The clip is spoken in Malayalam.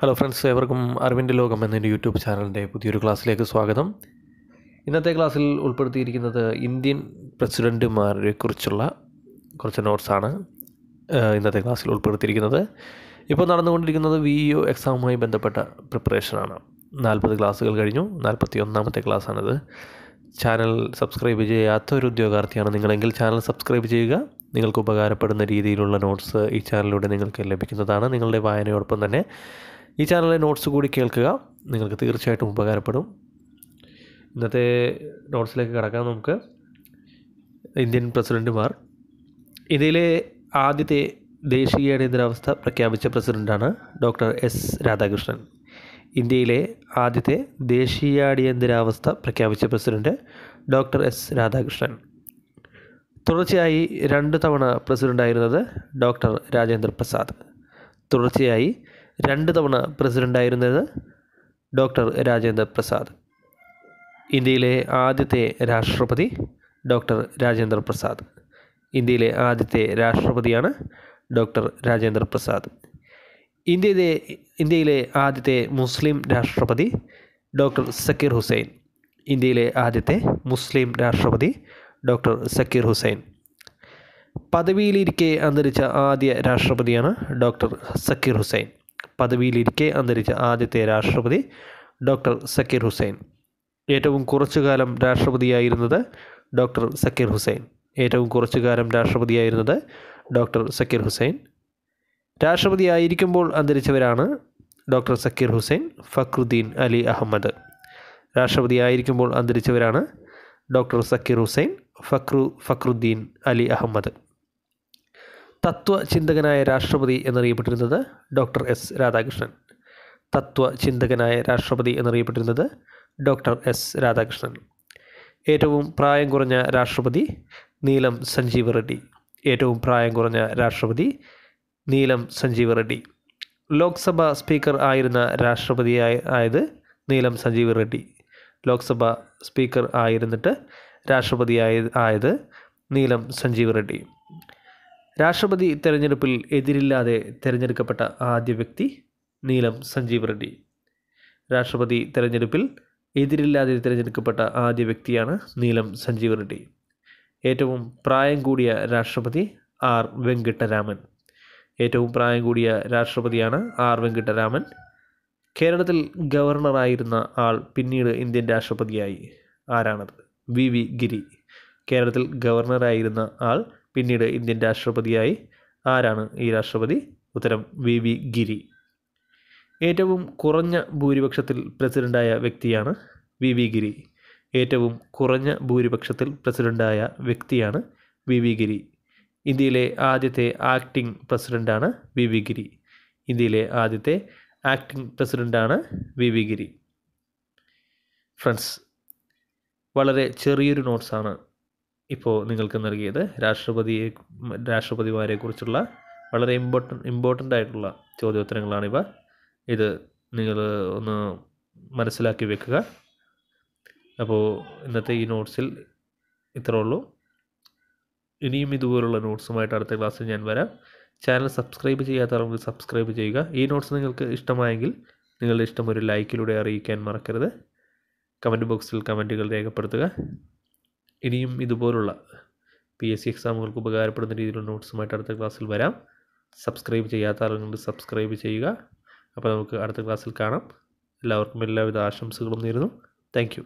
ഹലോ ഫ്രണ്ട്സ് ഏവർക്കും അറിവിൻ്റെ ലോകം എന്നെൻ്റെ യൂട്യൂബ് ചാനലിൻ്റെ പുതിയൊരു ക്ലാസ്സിലേക്ക് സ്വാഗതം ഇന്നത്തെ ക്ലാസ്സിൽ ഉൾപ്പെടുത്തിയിരിക്കുന്നത് ഇന്ത്യൻ പ്രസിഡൻറ്റുമാരെ കുറിച്ചുള്ള കുറച്ച് നോട്ട്സാണ് ഇന്നത്തെ ക്ലാസ്സിൽ ഉൾപ്പെടുത്തിയിരിക്കുന്നത് ഇപ്പോൾ നടന്നുകൊണ്ടിരിക്കുന്നത് വി ഒ എക്സാമുമായി ബന്ധപ്പെട്ട പ്രിപ്പറേഷനാണ് നാൽപ്പത് ക്ലാസ്സുകൾ കഴിഞ്ഞു നാൽപ്പത്തി ഒന്നാമത്തെ ക്ലാസ്സാണിത് ചാനൽ സബ്സ്ക്രൈബ് ചെയ്യാത്ത ഒരു ഉദ്യോഗാർത്ഥിയാണ് നിങ്ങളെങ്കിൽ ചാനൽ സബ്സ്ക്രൈബ് ചെയ്യുക നിങ്ങൾക്ക് ഉപകാരപ്പെടുന്ന രീതിയിലുള്ള നോട്ട്സ് ഈ ചാനലിലൂടെ നിങ്ങൾക്ക് ലഭിക്കുന്നതാണ് നിങ്ങളുടെ വായനയോടൊപ്പം തന്നെ ഈ ചാനലിലെ നോട്ട്സ് കൂടി കേൾക്കുക നിങ്ങൾക്ക് തീർച്ചയായിട്ടും ഉപകാരപ്പെടും ഇന്നത്തെ നോട്ട്സിലേക്ക് കടക്കാം നമുക്ക് ഇന്ത്യൻ പ്രസിഡൻറ്റുമാർ ഇന്ത്യയിലെ ആദ്യത്തെ ദേശീയ അടിയന്തരാവസ്ഥ പ്രഖ്യാപിച്ച പ്രസിഡൻ്റാണ് ഡോക്ടർ എസ് രാധാകൃഷ്ണൻ ഇന്ത്യയിലെ ആദ്യത്തെ ദേശീയ അടിയന്തരാവസ്ഥ പ്രഖ്യാപിച്ച പ്രസിഡന്റ് ഡോക്ടർ എസ് രാധാകൃഷ്ണൻ തുടർച്ചയായി രണ്ട് തവണ പ്രസിഡൻ്റായിരുന്നത് ഡോക്ടർ രാജേന്ദ്ര പ്രസാദ് തുടർച്ചയായി രണ്ട് തവണ പ്രസിഡൻ്റായിരുന്നത് ഡോക്ടർ രാജേന്ദ്ര പ്രസാദ് ഇന്ത്യയിലെ ആദ്യത്തെ രാഷ്ട്രപതി ഡോക്ടർ രാജേന്ദ്ര പ്രസാദ് ഇന്ത്യയിലെ ആദ്യത്തെ രാഷ്ട്രപതിയാണ് ഡോക്ടർ രാജേന്ദ്ര പ്രസാദ് ഇന്ത്യയിലെ ഇന്ത്യയിലെ ആദ്യത്തെ മുസ്ലിം രാഷ്ട്രപതി ഡോക്ടർ സക്കീർ ഹുസൈൻ ഇന്ത്യയിലെ ആദ്യത്തെ മുസ്ലിം രാഷ്ട്രപതി ഡോക്ടർ സക്കീർ ഹുസൈൻ പദവിയിലിരിക്കെ അന്തരിച്ച ആദ്യ രാഷ്ട്രപതിയാണ് ഡോക്ടർ സക്കീർ ഹുസൈൻ പദവിയിലിരിക്കെ അന്തരിച്ച ആദ്യത്തെ രാഷ്ട്രപതി ഡോക്ടർ സക്കീർ ഹുസൈൻ ഏറ്റവും കുറച്ചു കാലം രാഷ്ട്രപതിയായിരുന്നത് ഡോക്ടർ സക്കീർ ഹുസൈൻ ഏറ്റവും കുറച്ചു കാലം രാഷ്ട്രപതിയായിരുന്നത് ഡോക്ടർ സക്കീർ ഹുസൈൻ ആയിരിക്കുമ്പോൾ അന്തരിച്ചവരാണ് ഡോക്ടർ സക്കീർ ഹുസൈൻ ഫക്രുദ്ദീൻ അലി അഹമ്മദ് ആയിരിക്കുമ്പോൾ അന്തരിച്ചവരാണ് ഡോക്ടർ സക്കീർ ഹുസൈൻ ഫക്രു ഫക്രുദ്ദീൻ അലി അഹമ്മദ് തത്വചിന്തകനായ രാഷ്ട്രപതി എന്നറിയപ്പെട്ടിരുന്നത് ഡോക്ടർ എസ് രാധാകൃഷ്ണൻ തത്വചിന്തകനായ രാഷ്ട്രപതി എന്നറിയപ്പെട്ടിരുന്നത് ഡോക്ടർ എസ് രാധാകൃഷ്ണൻ ഏറ്റവും പ്രായം കുറഞ്ഞ രാഷ്ട്രപതി നീലം സഞ്ജീവ് റെഡ്ഡി ഏറ്റവും പ്രായം കുറഞ്ഞ രാഷ്ട്രപതി നീലം സഞ്ജീവ് റെഡ്ഡി ലോക്സഭ സ്പീക്കർ ആയിരുന്ന രാഷ്ട്രപതിയായ ആയത് നീലം സഞ്ജീവ് റെഡ്ഡി ലോക്സഭ സ്പീക്കർ ആയിരുന്നിട്ട് രാഷ്ട്രപതിയായ ആയത് നീലം സഞ്ജീവ് റെഡ്ഡി രാഷ്ട്രപതി തെരഞ്ഞെടുപ്പിൽ എതിരില്ലാതെ തിരഞ്ഞെടുക്കപ്പെട്ട ആദ്യ വ്യക്തി നീലം സഞ്ജീവ് റെഡ്ഡി രാഷ്ട്രപതി തെരഞ്ഞെടുപ്പിൽ എതിരില്ലാതെ തിരഞ്ഞെടുക്കപ്പെട്ട ആദ്യ വ്യക്തിയാണ് നീലം സഞ്ജീവ് റെഡ്ഡി ഏറ്റവും പ്രായം കൂടിയ രാഷ്ട്രപതി ആർ വെങ്കിട്ടരാമൻ ഏറ്റവും പ്രായം കൂടിയ രാഷ്ട്രപതിയാണ് ആർ വെങ്കിട്ടരാമൻ കേരളത്തിൽ ഗവർണറായിരുന്ന ആൾ പിന്നീട് ഇന്ത്യൻ രാഷ്ട്രപതിയായി ആരാണത് വി വി ഗിരി കേരളത്തിൽ ഗവർണറായിരുന്ന ആൾ പിന്നീട് ഇന്ത്യൻ രാഷ്ട്രപതിയായി ആരാണ് ഈ രാഷ്ട്രപതി ഉത്തരം വി വി ഗിരി ഏറ്റവും കുറഞ്ഞ ഭൂരിപക്ഷത്തിൽ പ്രസിഡൻ്റായ വ്യക്തിയാണ് വി വി ഗിരി ഏറ്റവും കുറഞ്ഞ ഭൂരിപക്ഷത്തിൽ പ്രസിഡൻ്റായ വ്യക്തിയാണ് വി വി ഗിരി ഇന്ത്യയിലെ ആദ്യത്തെ ആക്ടിംഗ് പ്രസിഡൻ്റാണ് വി വി ഗിരി ഇന്ത്യയിലെ ആദ്യത്തെ ആക്ടിംഗ് പ്രസിഡൻ്റാണ് വി വി ഗിരി ഫ്രണ്ട്സ് വളരെ ചെറിയൊരു നോട്ട്സാണ് ഇപ്പോൾ നിങ്ങൾക്ക് നൽകിയത് രാഷ്ട്രപതിയെ രാഷ്ട്രപതിമാരെക്കുറിച്ചുള്ള വളരെ ഇമ്പോർട്ടൻ്റ് ഇമ്പോർട്ടൻ്റ് ആയിട്ടുള്ള ചോദ്യോത്തരങ്ങളാണിവ ഇത് നിങ്ങൾ ഒന്ന് മനസ്സിലാക്കി വെക്കുക അപ്പോൾ ഇന്നത്തെ ഈ നോട്ട്സിൽ ഇത്രേ ഉള്ളൂ ഇനിയും ഇതുപോലുള്ള നോട്ട്സുമായിട്ട് അടുത്ത ക്ലാസ്സിൽ ഞാൻ വരാം ചാനൽ സബ്സ്ക്രൈബ് ചെയ്യാത്തവർക്ക് സബ്സ്ക്രൈബ് ചെയ്യുക ഈ നോട്ട്സ് നിങ്ങൾക്ക് ഇഷ്ടമായെങ്കിൽ നിങ്ങളുടെ ഇഷ്ടം ഒരു ലൈക്കിലൂടെ അറിയിക്കാൻ മറക്കരുത് കമൻറ്റ് ബോക്സിൽ കമൻറ്റുകൾ രേഖപ്പെടുത്തുക ഇനിയും ഇതുപോലുള്ള പി എസ് സി എക്സാമുകൾക്ക് ഉപകാരപ്പെടുന്ന രീതിയിലുള്ള നോട്ട്സുമായിട്ട് അടുത്ത ക്ലാസ്സിൽ വരാം സബ്സ്ക്രൈബ് ചെയ്യാത്ത ആളുകൾ സബ്സ്ക്രൈബ് ചെയ്യുക അപ്പോൾ നമുക്ക് അടുത്ത ക്ലാസ്സിൽ കാണാം എല്ലാവർക്കും എല്ലാവിധ ആശംസകളും നേരുന്നു താങ്ക്